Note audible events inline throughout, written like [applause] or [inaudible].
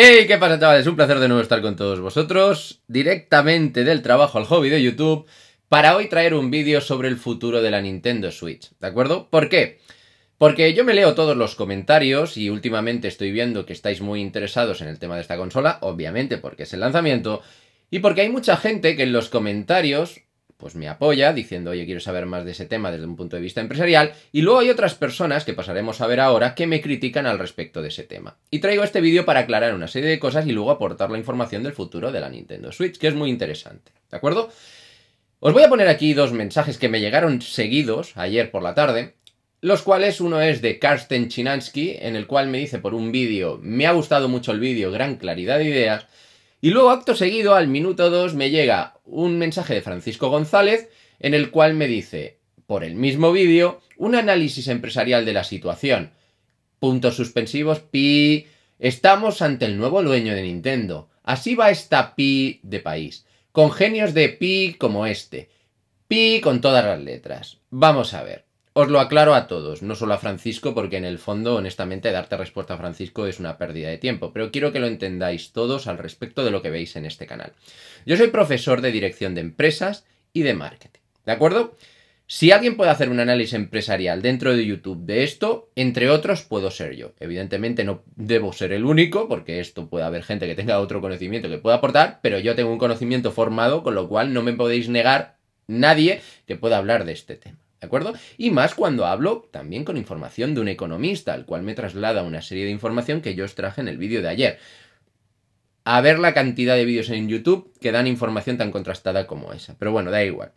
¡Hey! ¿Qué pasa, chavales? Un placer de nuevo estar con todos vosotros, directamente del trabajo al hobby de YouTube, para hoy traer un vídeo sobre el futuro de la Nintendo Switch, ¿de acuerdo? ¿Por qué? Porque yo me leo todos los comentarios y últimamente estoy viendo que estáis muy interesados en el tema de esta consola, obviamente porque es el lanzamiento, y porque hay mucha gente que en los comentarios pues me apoya diciendo, oye, quiero saber más de ese tema desde un punto de vista empresarial, y luego hay otras personas que pasaremos a ver ahora que me critican al respecto de ese tema. Y traigo este vídeo para aclarar una serie de cosas y luego aportar la información del futuro de la Nintendo Switch, que es muy interesante, ¿de acuerdo? Os voy a poner aquí dos mensajes que me llegaron seguidos ayer por la tarde, los cuales uno es de Karsten Chinansky, en el cual me dice por un vídeo, me ha gustado mucho el vídeo, gran claridad de ideas, y luego, acto seguido, al minuto 2, me llega un mensaje de Francisco González en el cual me dice, por el mismo vídeo, un análisis empresarial de la situación. Puntos suspensivos, pi. Estamos ante el nuevo dueño de Nintendo. Así va esta pi de país. Con genios de pi como este. Pi con todas las letras. Vamos a ver. Os lo aclaro a todos, no solo a Francisco, porque en el fondo, honestamente, darte respuesta a Francisco es una pérdida de tiempo, pero quiero que lo entendáis todos al respecto de lo que veis en este canal. Yo soy profesor de dirección de empresas y de marketing, ¿de acuerdo? Si alguien puede hacer un análisis empresarial dentro de YouTube de esto, entre otros puedo ser yo. Evidentemente no debo ser el único, porque esto puede haber gente que tenga otro conocimiento que pueda aportar, pero yo tengo un conocimiento formado, con lo cual no me podéis negar nadie que pueda hablar de este tema. ¿De acuerdo? Y más cuando hablo también con información de un economista, al cual me traslada una serie de información que yo os traje en el vídeo de ayer. A ver la cantidad de vídeos en YouTube que dan información tan contrastada como esa. Pero bueno, da igual.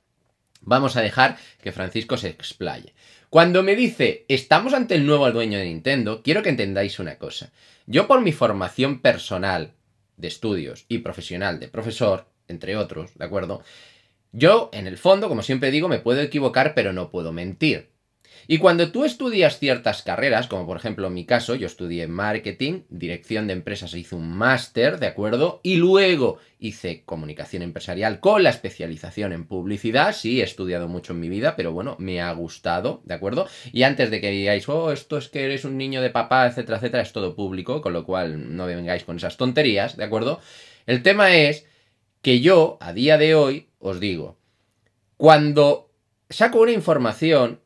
Vamos a dejar que Francisco se explaye. Cuando me dice, estamos ante el nuevo dueño de Nintendo, quiero que entendáis una cosa. Yo por mi formación personal de estudios y profesional de profesor, entre otros, ¿de acuerdo? Yo, en el fondo, como siempre digo, me puedo equivocar, pero no puedo mentir. Y cuando tú estudias ciertas carreras, como por ejemplo en mi caso, yo estudié marketing, dirección de empresas, hice un máster, ¿de acuerdo? Y luego hice comunicación empresarial con la especialización en publicidad. Sí, he estudiado mucho en mi vida, pero bueno, me ha gustado, ¿de acuerdo? Y antes de que digáis, oh, esto es que eres un niño de papá, etcétera, etcétera, es todo público, con lo cual no vengáis con esas tonterías, ¿de acuerdo? El tema es que yo, a día de hoy, os digo, cuando saco una información,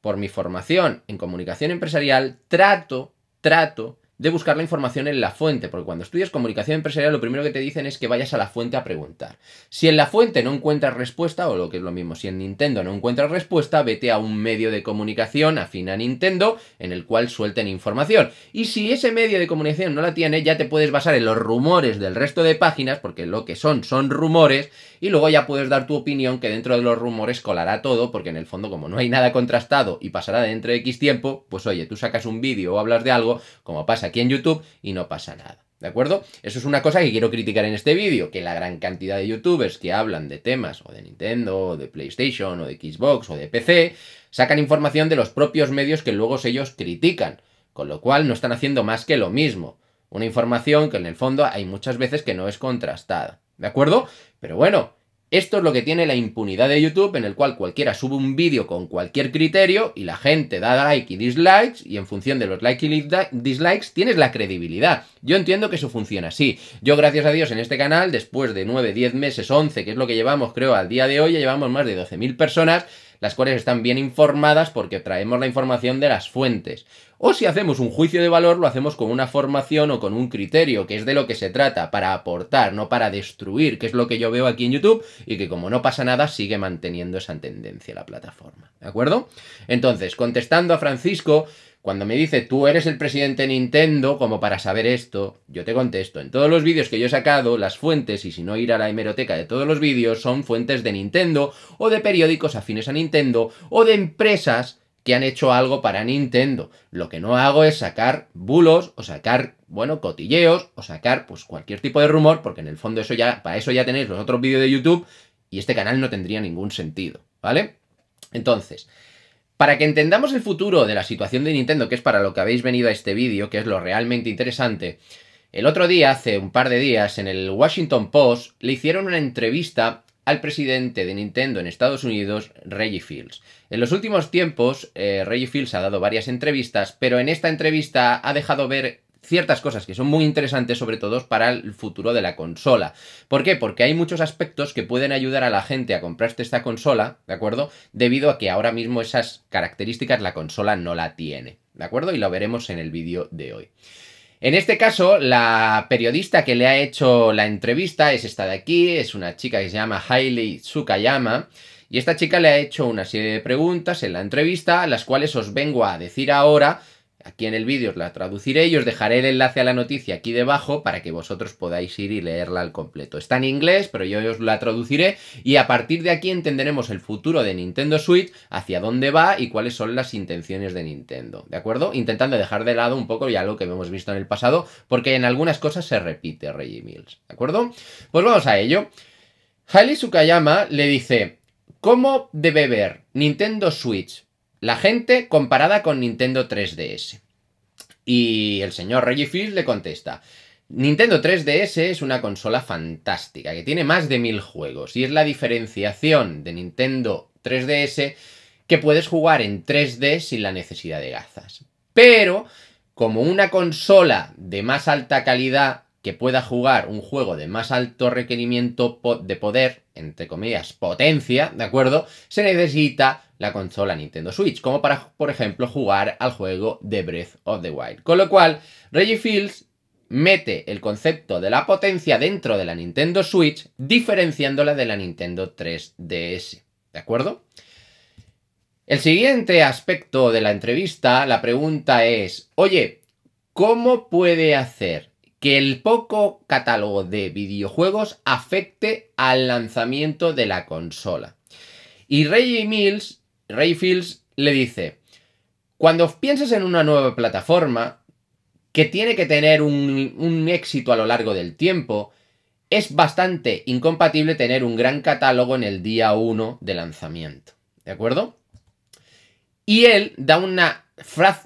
por mi formación en comunicación empresarial, trato, trato de buscar la información en la fuente, porque cuando estudias comunicación empresarial lo primero que te dicen es que vayas a la fuente a preguntar. Si en la fuente no encuentras respuesta, o lo que es lo mismo, si en Nintendo no encuentras respuesta, vete a un medio de comunicación afina a Nintendo en el cual suelten información. Y si ese medio de comunicación no la tiene, ya te puedes basar en los rumores del resto de páginas, porque lo que son son rumores, y luego ya puedes dar tu opinión que dentro de los rumores colará todo, porque en el fondo como no hay nada contrastado y pasará dentro de X tiempo, pues oye, tú sacas un vídeo o hablas de algo, como pasa aquí en YouTube y no pasa nada. ¿De acuerdo? Eso es una cosa que quiero criticar en este vídeo, que la gran cantidad de youtubers que hablan de temas o de Nintendo, o de PlayStation, o de Xbox, o de PC, sacan información de los propios medios que luego ellos critican, con lo cual no están haciendo más que lo mismo. Una información que en el fondo hay muchas veces que no es contrastada. ¿De acuerdo? Pero bueno, esto es lo que tiene la impunidad de YouTube, en el cual cualquiera sube un vídeo con cualquier criterio y la gente da like y dislikes, y en función de los likes y dislikes tienes la credibilidad. Yo entiendo que eso funciona así. Yo, gracias a Dios, en este canal, después de 9, 10 meses, 11, que es lo que llevamos, creo, al día de hoy, ya llevamos más de 12.000 personas las cuales están bien informadas porque traemos la información de las fuentes. O si hacemos un juicio de valor, lo hacemos con una formación o con un criterio, que es de lo que se trata, para aportar, no para destruir, que es lo que yo veo aquí en YouTube y que como no pasa nada, sigue manteniendo esa tendencia la plataforma. ¿De acuerdo? Entonces, contestando a Francisco, cuando me dice, tú eres el presidente de Nintendo, como para saber esto, yo te contesto. En todos los vídeos que yo he sacado, las fuentes, y si no ir a la hemeroteca de todos los vídeos, son fuentes de Nintendo, o de periódicos afines a Nintendo, o de empresas que han hecho algo para Nintendo. Lo que no hago es sacar bulos o sacar, bueno, cotilleos o sacar pues cualquier tipo de rumor, porque en el fondo eso ya para eso ya tenéis los otros vídeos de YouTube y este canal no tendría ningún sentido, ¿vale? Entonces, para que entendamos el futuro de la situación de Nintendo, que es para lo que habéis venido a este vídeo, que es lo realmente interesante, el otro día, hace un par de días, en el Washington Post, le hicieron una entrevista al presidente de Nintendo en Estados Unidos, Reggie Fields. En los últimos tiempos, eh, Reggie Fields ha dado varias entrevistas, pero en esta entrevista ha dejado ver ciertas cosas que son muy interesantes, sobre todo para el futuro de la consola. ¿Por qué? Porque hay muchos aspectos que pueden ayudar a la gente a comprar esta consola, ¿de acuerdo? Debido a que ahora mismo esas características la consola no la tiene, ¿de acuerdo? Y lo veremos en el vídeo de hoy. En este caso, la periodista que le ha hecho la entrevista es esta de aquí, es una chica que se llama Hailey Tsukayama. Y esta chica le ha hecho una serie de preguntas en la entrevista, las cuales os vengo a decir ahora Aquí en el vídeo os la traduciré y os dejaré el enlace a la noticia aquí debajo para que vosotros podáis ir y leerla al completo. Está en inglés, pero yo os la traduciré y a partir de aquí entenderemos el futuro de Nintendo Switch, hacia dónde va y cuáles son las intenciones de Nintendo, ¿de acuerdo? Intentando dejar de lado un poco ya lo que hemos visto en el pasado, porque en algunas cosas se repite Reggie Mills, ¿de acuerdo? Pues vamos a ello. Hailey Sukayama le dice, ¿cómo debe ver Nintendo Switch la gente comparada con Nintendo 3DS. Y el señor Reggie Fils le contesta, Nintendo 3DS es una consola fantástica, que tiene más de mil juegos, y es la diferenciación de Nintendo 3DS que puedes jugar en 3D sin la necesidad de gafas. Pero, como una consola de más alta calidad que pueda jugar un juego de más alto requerimiento de poder, entre comillas, potencia, ¿de acuerdo? Se necesita la consola Nintendo Switch, como para, por ejemplo, jugar al juego The Breath of the Wild. Con lo cual, Reggie Fields mete el concepto de la potencia dentro de la Nintendo Switch, diferenciándola de la Nintendo 3DS. ¿De acuerdo? El siguiente aspecto de la entrevista, la pregunta es, oye, ¿cómo puede hacer que el poco catálogo de videojuegos afecte al lanzamiento de la consola? Y Reggie Mills Ray Fields le dice, cuando piensas en una nueva plataforma que tiene que tener un, éxito a lo largo del tiempo, es bastante incompatible tener un gran catálogo en el día 1 de lanzamiento. ¿De acuerdo? Y él da una,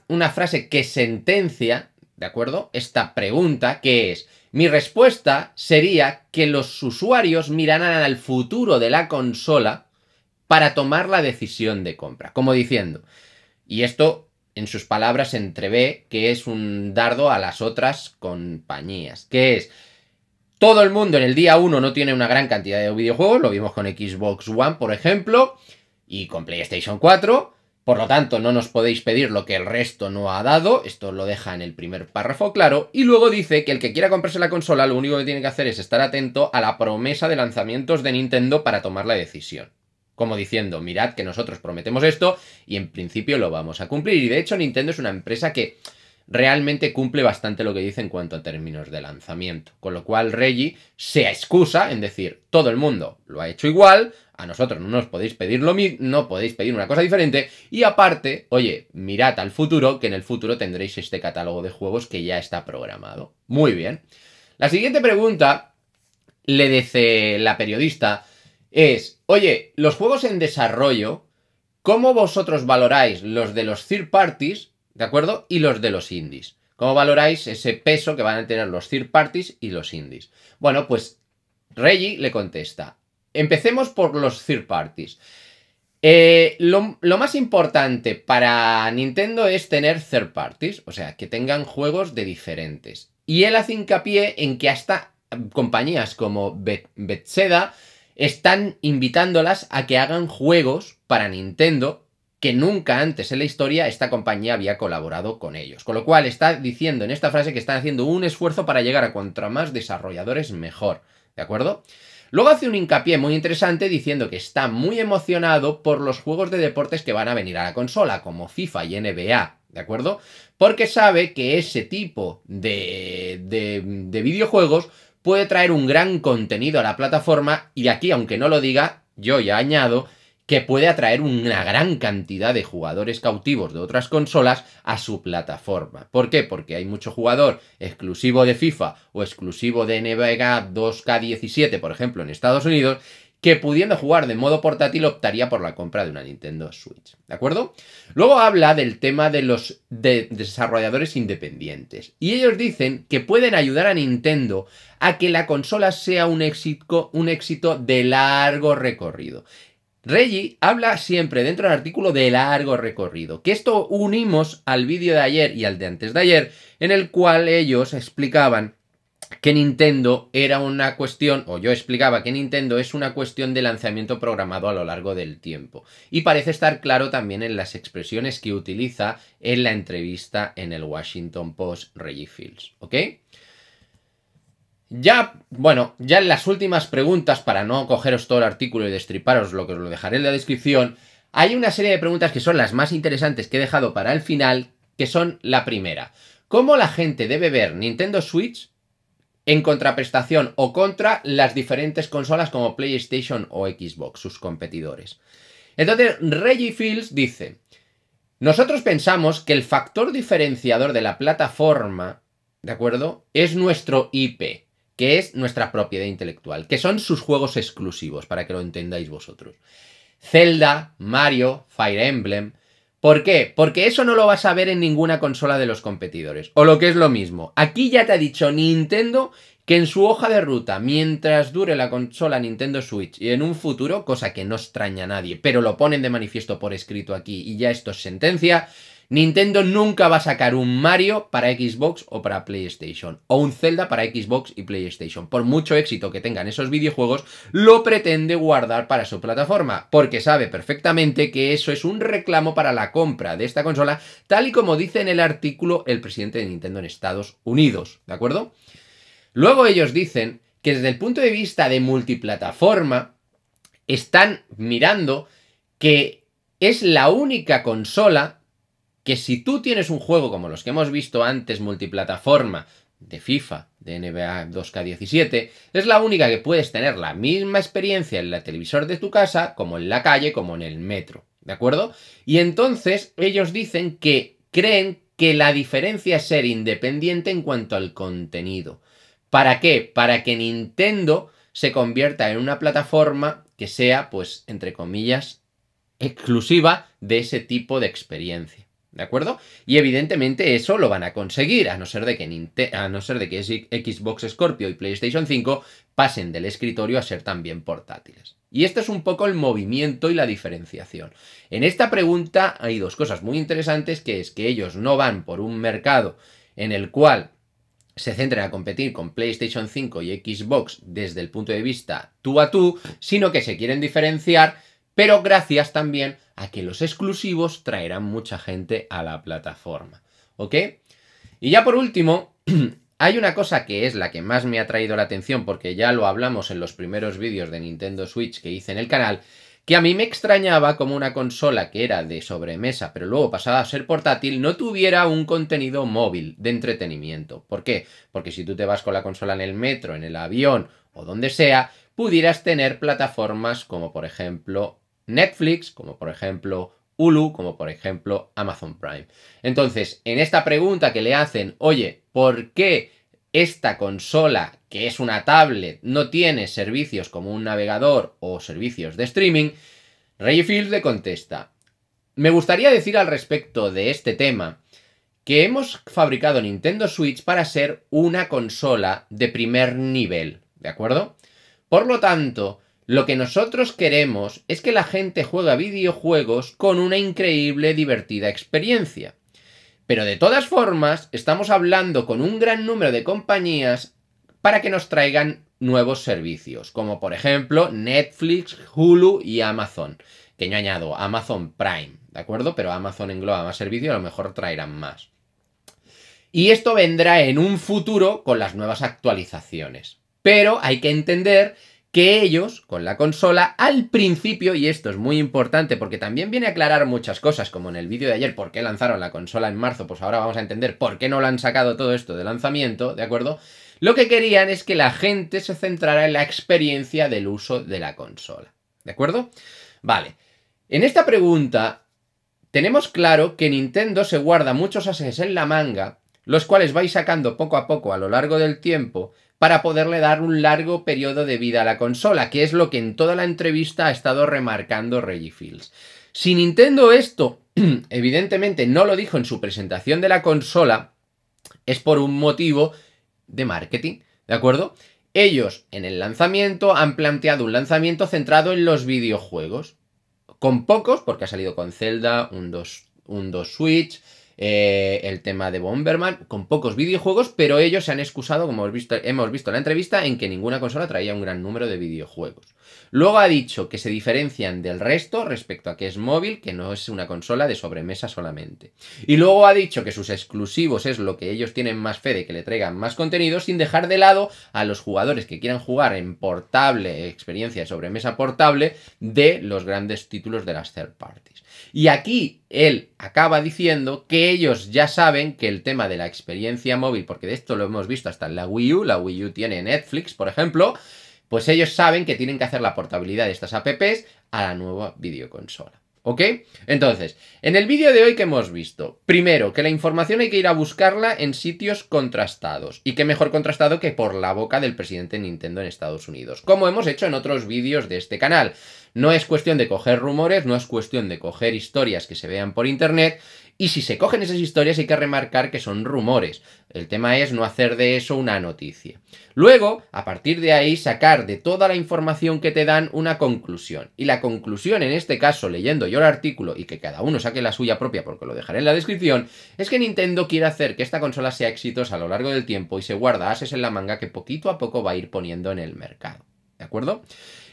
una, frase que sentencia, ¿de acuerdo? Esta pregunta que es, mi respuesta sería que los usuarios mirarán al futuro de la consola para tomar la decisión de compra. Como diciendo, y esto en sus palabras entrevé que es un dardo a las otras compañías, que es... Todo el mundo en el día 1 no tiene una gran cantidad de videojuegos, lo vimos con Xbox One, por ejemplo, y con PlayStation 4, por lo tanto, no nos podéis pedir lo que el resto no ha dado, esto lo deja en el primer párrafo claro, y luego dice que el que quiera comprarse la consola lo único que tiene que hacer es estar atento a la promesa de lanzamientos de Nintendo para tomar la decisión como diciendo, mirad que nosotros prometemos esto y en principio lo vamos a cumplir. Y de hecho Nintendo es una empresa que realmente cumple bastante lo que dice en cuanto a términos de lanzamiento. Con lo cual Reggie se excusa en decir, todo el mundo lo ha hecho igual, a nosotros no nos podéis pedir lo mismo, no podéis pedir una cosa diferente, y aparte, oye, mirad al futuro, que en el futuro tendréis este catálogo de juegos que ya está programado. Muy bien. La siguiente pregunta le dice la periodista es, oye, los juegos en desarrollo, ¿cómo vosotros valoráis los de los third parties, ¿de acuerdo? Y los de los indies. ¿Cómo valoráis ese peso que van a tener los third parties y los indies? Bueno, pues Reggie le contesta, empecemos por los third parties. Eh, lo, más importante para Nintendo es tener third parties, o sea, que tengan juegos de diferentes. Y él hace hincapié en que hasta compañías como Bethesda, están invitándolas a que hagan juegos para Nintendo que nunca antes en la historia esta compañía había colaborado con ellos. Con lo cual está diciendo en esta frase que están haciendo un esfuerzo para llegar a contra más desarrolladores mejor. ¿De acuerdo? Luego hace un hincapié muy interesante diciendo que está muy emocionado por los juegos de deportes que van a venir a la consola, como FIFA y NBA, ¿de acuerdo? Porque sabe que ese tipo de, de videojuegos puede traer un gran contenido a la plataforma y aquí, aunque no lo diga, yo ya añado que puede atraer una gran cantidad de jugadores cautivos de otras consolas a su plataforma. ¿Por qué? Porque hay mucho jugador exclusivo de FIFA o exclusivo de NBA 2K17, por ejemplo, en Estados Unidos, que pudiendo jugar de modo portátil optaría por la compra de una Nintendo Switch. ¿De acuerdo? Luego habla del tema de los desarrolladores independientes. Y ellos dicen que pueden ayudar a Nintendo a que la consola sea un éxito, un éxito de largo recorrido. Reggie habla siempre dentro del artículo de largo recorrido, que esto unimos al vídeo de ayer y al de antes de ayer, en el cual ellos explicaban que Nintendo era una cuestión, o yo explicaba que Nintendo es una cuestión de lanzamiento programado a lo largo del tiempo. Y parece estar claro también en las expresiones que utiliza en la entrevista en el Washington Post Reggie Fields, ¿ok? Ya, bueno, ya en las últimas preguntas, para no cogeros todo el artículo y destriparos lo que os lo dejaré en la descripción, hay una serie de preguntas que son las más interesantes que he dejado para el final, que son la primera. ¿Cómo la gente debe ver Nintendo Switch en contraprestación o contra las diferentes consolas como PlayStation o Xbox, sus competidores. Entonces, Reggie Fields dice, nosotros pensamos que el factor diferenciador de la plataforma, ¿de acuerdo?, es nuestro IP, que es nuestra propiedad intelectual, que son sus juegos exclusivos, para que lo entendáis vosotros. Zelda, Mario, Fire Emblem, ¿Por qué? Porque eso no lo vas a ver en ninguna consola de los competidores. O lo que es lo mismo, aquí ya te ha dicho Nintendo que en su hoja de ruta, mientras dure la consola Nintendo Switch y en un futuro, cosa que no extraña a nadie, pero lo ponen de manifiesto por escrito aquí y ya esto es sentencia, Nintendo nunca va a sacar un Mario para Xbox o para PlayStation, o un Zelda para Xbox y PlayStation. Por mucho éxito que tengan esos videojuegos, lo pretende guardar para su plataforma, porque sabe perfectamente que eso es un reclamo para la compra de esta consola, tal y como dice en el artículo el presidente de Nintendo en Estados Unidos, ¿de acuerdo? Luego ellos dicen que desde el punto de vista de multiplataforma, están mirando que es la única consola que si tú tienes un juego como los que hemos visto antes, multiplataforma, de FIFA, de NBA 2K17, es la única que puedes tener la misma experiencia en la televisor de tu casa, como en la calle, como en el metro, ¿de acuerdo? Y entonces ellos dicen que creen que la diferencia es ser independiente en cuanto al contenido. ¿Para qué? Para que Nintendo se convierta en una plataforma que sea, pues, entre comillas, exclusiva de ese tipo de experiencia. ¿De acuerdo? Y evidentemente eso lo van a conseguir, a no ser de que, a no ser de que Xbox Scorpio y PlayStation 5 pasen del escritorio a ser también portátiles. Y este es un poco el movimiento y la diferenciación. En esta pregunta hay dos cosas muy interesantes, que es que ellos no van por un mercado en el cual se centren a competir con PlayStation 5 y Xbox desde el punto de vista tú a tú, sino que se quieren diferenciar pero gracias también a que los exclusivos traerán mucha gente a la plataforma. ¿Ok? Y ya por último, [clears throat] hay una cosa que es la que más me ha traído la atención porque ya lo hablamos en los primeros vídeos de Nintendo Switch que hice en el canal, que a mí me extrañaba como una consola que era de sobremesa pero luego pasaba a ser portátil no tuviera un contenido móvil de entretenimiento. ¿Por qué? Porque si tú te vas con la consola en el metro, en el avión o donde sea, pudieras tener plataformas como por ejemplo Netflix, como por ejemplo Hulu, como por ejemplo Amazon Prime. Entonces, en esta pregunta que le hacen, oye, ¿por qué esta consola, que es una tablet, no tiene servicios como un navegador o servicios de streaming? Rayfield le contesta, me gustaría decir al respecto de este tema que hemos fabricado Nintendo Switch para ser una consola de primer nivel, ¿de acuerdo? Por lo tanto, lo que nosotros queremos es que la gente juega videojuegos con una increíble divertida experiencia. Pero de todas formas, estamos hablando con un gran número de compañías para que nos traigan nuevos servicios, como por ejemplo Netflix, Hulu y Amazon. Que yo añado Amazon Prime, ¿de acuerdo? Pero Amazon engloba más servicios, a lo mejor traerán más. Y esto vendrá en un futuro con las nuevas actualizaciones. Pero hay que entender que ellos, con la consola, al principio, y esto es muy importante porque también viene a aclarar muchas cosas, como en el vídeo de ayer, por qué lanzaron la consola en marzo, pues ahora vamos a entender por qué no lo han sacado todo esto de lanzamiento, ¿de acuerdo? Lo que querían es que la gente se centrara en la experiencia del uso de la consola, ¿de acuerdo? Vale, en esta pregunta tenemos claro que Nintendo se guarda muchos ases en la manga los cuales vais sacando poco a poco a lo largo del tiempo para poderle dar un largo periodo de vida a la consola, que es lo que en toda la entrevista ha estado remarcando Reggie Fields. Si Nintendo esto, [clears throat] evidentemente, no lo dijo en su presentación de la consola, es por un motivo de marketing, ¿de acuerdo? Ellos en el lanzamiento han planteado un lanzamiento centrado en los videojuegos, con pocos, porque ha salido con Zelda, un 2, un 2 Switch, eh, el tema de Bomberman, con pocos videojuegos, pero ellos se han excusado, como hemos visto, hemos visto en la entrevista, en que ninguna consola traía un gran número de videojuegos. Luego ha dicho que se diferencian del resto respecto a que es móvil, que no es una consola de sobremesa solamente. Y luego ha dicho que sus exclusivos es lo que ellos tienen más fe de que le traigan más contenido, sin dejar de lado a los jugadores que quieran jugar en portable, experiencia de sobremesa portable, de los grandes títulos de las third parties. Y aquí él acaba diciendo que ellos ya saben que el tema de la experiencia móvil, porque de esto lo hemos visto hasta en la Wii U, la Wii U tiene Netflix, por ejemplo, pues ellos saben que tienen que hacer la portabilidad de estas apps a la nueva videoconsola. ¿Ok? Entonces, en el vídeo de hoy que hemos visto, primero, que la información hay que ir a buscarla en sitios contrastados. Y qué mejor contrastado que por la boca del presidente Nintendo en Estados Unidos, como hemos hecho en otros vídeos de este canal. No es cuestión de coger rumores, no es cuestión de coger historias que se vean por internet. Y si se cogen esas historias hay que remarcar que son rumores. El tema es no hacer de eso una noticia. Luego, a partir de ahí, sacar de toda la información que te dan una conclusión. Y la conclusión, en este caso, leyendo yo el artículo y que cada uno saque la suya propia porque lo dejaré en la descripción, es que Nintendo quiere hacer que esta consola sea exitosa a lo largo del tiempo y se guarda ases en la manga que poquito a poco va a ir poniendo en el mercado. ¿De acuerdo?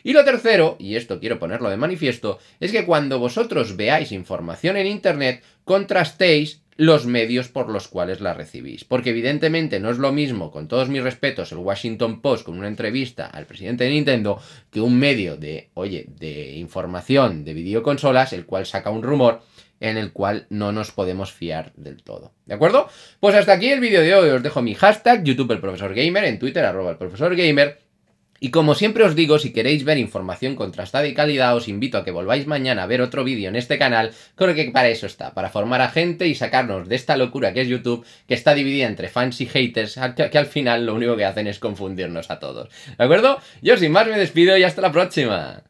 Y lo tercero, y esto quiero ponerlo de manifiesto, es que cuando vosotros veáis información en Internet, contrastéis los medios por los cuales la recibís. Porque evidentemente no es lo mismo, con todos mis respetos, el Washington Post con una entrevista al presidente de Nintendo que un medio de, oye, de información de videoconsolas, el cual saca un rumor en el cual no nos podemos fiar del todo. ¿De acuerdo? Pues hasta aquí el vídeo de hoy. Os dejo mi hashtag, YouTube el profesor gamer, en Twitter arroba el profesor gamer y como siempre os digo, si queréis ver información contrastada y calidad, os invito a que volváis mañana a ver otro vídeo en este canal, creo que para eso está, para formar a gente y sacarnos de esta locura que es YouTube, que está dividida entre fans y haters, que al final lo único que hacen es confundirnos a todos. ¿De acuerdo? Yo sin más me despido y hasta la próxima.